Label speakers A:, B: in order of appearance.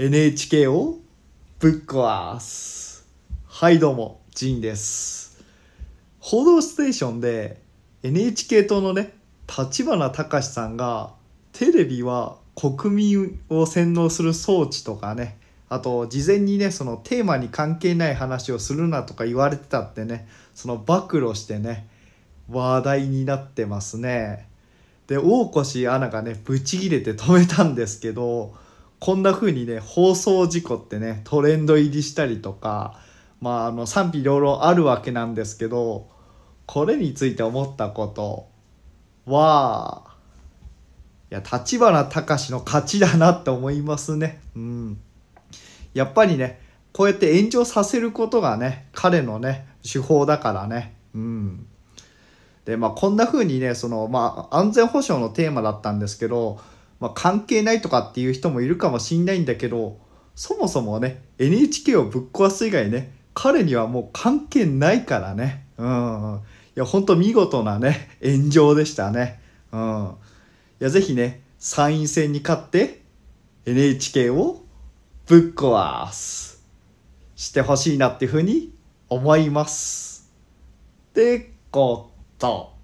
A: NHK をぶっ壊す。はいどうも、ジンです。報道ステーションで NHK 党のね、立花隆さんがテレビは国民を洗脳する装置とかね、あと事前にね、そのテーマに関係ない話をするなとか言われてたってね、その暴露してね、話題になってますね。で、大越アナがね、ブチギレて止めたんですけど、こんな風にね、放送事故ってね、トレンド入りしたりとか、まあ、あの、賛否両論あるわけなんですけど、これについて思ったことは、いや、立花隆の勝ちだなって思いますね。うん。やっぱりね、こうやって炎上させることがね、彼のね、手法だからね。うん。で、まあ、こんな風にね、その、まあ、安全保障のテーマだったんですけど、まあ、関係ないとかっていう人もいるかもしんないんだけどそもそもね NHK をぶっ壊す以外ね彼にはもう関係ないからねうんいやほんと見事なね炎上でしたねうんいやぜひね参院選に勝って NHK をぶっ壊すしてほしいなっていうふうに思います。ってこと。